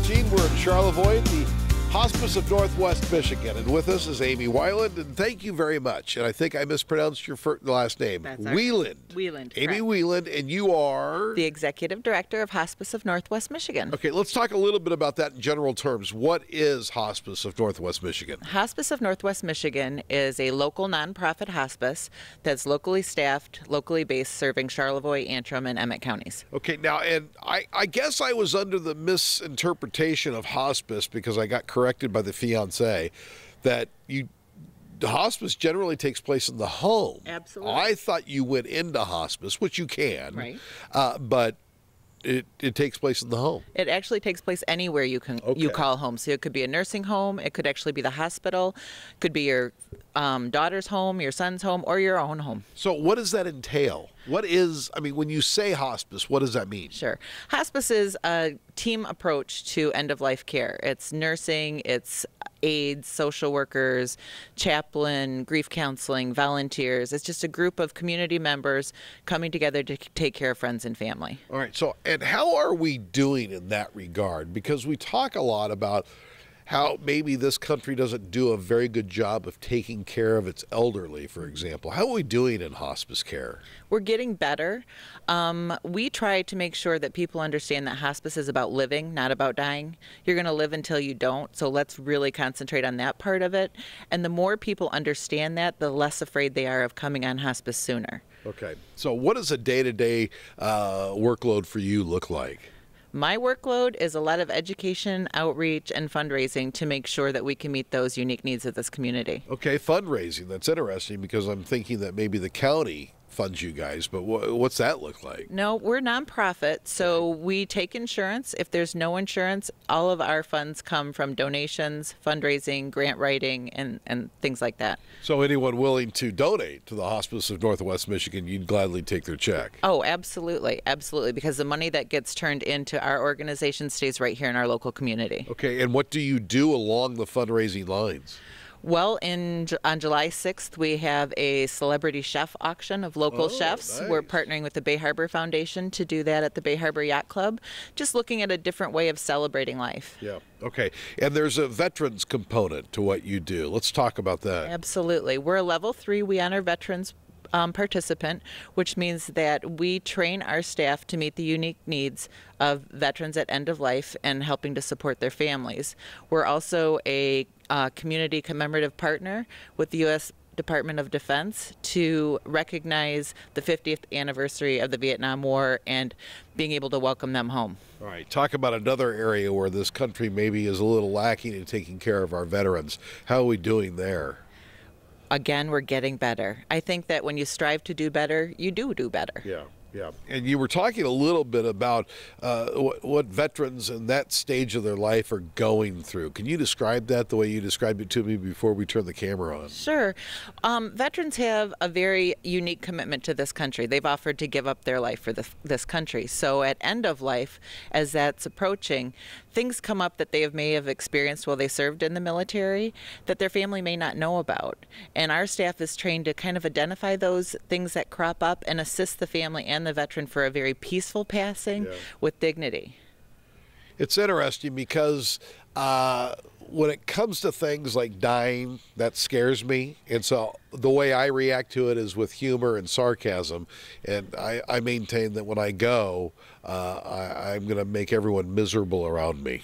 We're in Charlevoix the Hospice of Northwest Michigan. And with us is Amy Weiland. And thank you very much. And I think I mispronounced your first, last name. That's right. Amy correct. And you are? The Executive Director of Hospice of Northwest Michigan. Okay, let's talk a little bit about that in general terms. What is Hospice of Northwest Michigan? Hospice of Northwest Michigan is a local nonprofit hospice that's locally staffed, locally based, serving Charlevoix, Antrim, and Emmett counties. Okay, now, and I, I guess I was under the misinterpretation of hospice because I got corrected by the fiance that you hospice generally takes place in the home. Absolutely. I thought you went into hospice, which you can. Right. Uh, but it, it takes place in the home. It actually takes place anywhere you can okay. you call home. So it could be a nursing home. It could actually be the hospital. It could be your um, daughter's home, your son's home, or your own home. So what does that entail? What is I mean, when you say hospice, what does that mean? Sure, hospice is a team approach to end of life care. It's nursing. It's aides, social workers, chaplain, grief counseling, volunteers. It's just a group of community members coming together to take care of friends and family. All right. So, and how are we doing in that regard? Because we talk a lot about how maybe this country doesn't do a very good job of taking care of its elderly, for example. How are we doing in hospice care? We're getting better. Um, we try to make sure that people understand that hospice is about living, not about dying. You're going to live until you don't, so let's really concentrate on that part of it. And the more people understand that, the less afraid they are of coming on hospice sooner. Okay. So, what does a day to day workload for you look like? My workload is a lot of education, outreach, and fundraising to make sure that we can meet those unique needs of this community. Okay, fundraising. That's interesting because I'm thinking that maybe the county funds you guys, but wh- what's that look like? No, we're nonprofit, so we take insurance. If there's no insurance, all of our funds come from donations, fundraising, grant writing, and, and things like that. So anyone willing to donate to the Hospice of Northwest Michigan, you'd gladly take their check. Oh, absolutely, absolutely, because the money that gets turned into our organization stays right here in our local community. Okay, and what do you do along the fundraising lines? Well, in on July 6th, we have a celebrity chef auction of local oh, chefs. Nice. We're partnering with the Bay Harbor Foundation to do that at the Bay Harbor Yacht Club, just looking at a different way of celebrating life. Yeah. Okay. And there's a veterans component to what you do. Let's talk about that. Absolutely. We're a level 3. We honor veterans um, participant, which means that we train our staff to meet the unique needs of veterans at end of life and helping to support their families. We're also a uh, community commemorative partner with the U.S. Department of Defense to recognize the 50th anniversary of the Vietnam War and being able to welcome them home. All right, talk about another area where this country maybe is a little lacking in taking care of our veterans. How are we doing there? again, we're getting better. I think that when you strive to do better, you do do better. Yeah. Yeah, and you were talking a little bit about uh, what, what, veterans in that stage of their life are going through. Can you describe that the way you described it to me before we turn the camera on? Sure. Um, veterans have a very unique commitment to this country. They've offered to give up their life for this, this country. So at end of life, as that's approaching, things come up that they have, may have experienced while they served in the military that their family may not know about. And our staff is trained to kind of identify those things that crop up and assist the family and and the veteran for a very peaceful passing yeah. with dignity. It's interesting because uh, when it comes to things like dying, that scares me. And so the way I react to it is with humor and sarcasm. And I, I maintain that when I go, uh, I, I'm going to make everyone miserable around me.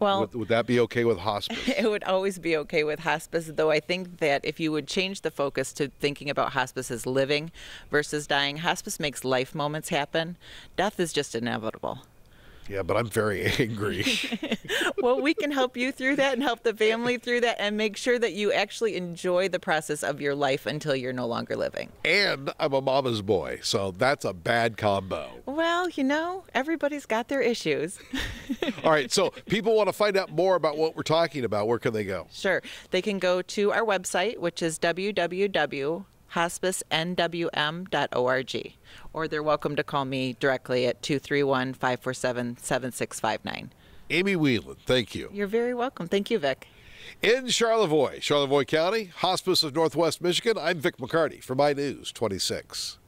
Well, would, would, that be okay with hospice? It would always be okay with hospice, though I think that if you would change the focus to thinking about hospice as living versus dying, hospice makes life moments happen. Death is just inevitable yeah, but I'm very angry. well, we can help you through that and help the family through that and make sure that you actually enjoy the process of your life until you're no longer living. And I'm a mama's boy, so that's a bad combo. Well, you know, everybody's got their issues. All right, so people want to find out more about what we're talking about. Where can they go? Sure. They can go to our website, which is www hospicenwm.org, or they're welcome to call me directly at 231 547 7659. Amy Whelan, thank you. You're very welcome. Thank you, Vic. In Charlevoix, Charlevoix County, Hospice of Northwest Michigan, I'm Vic McCarty for My News 26.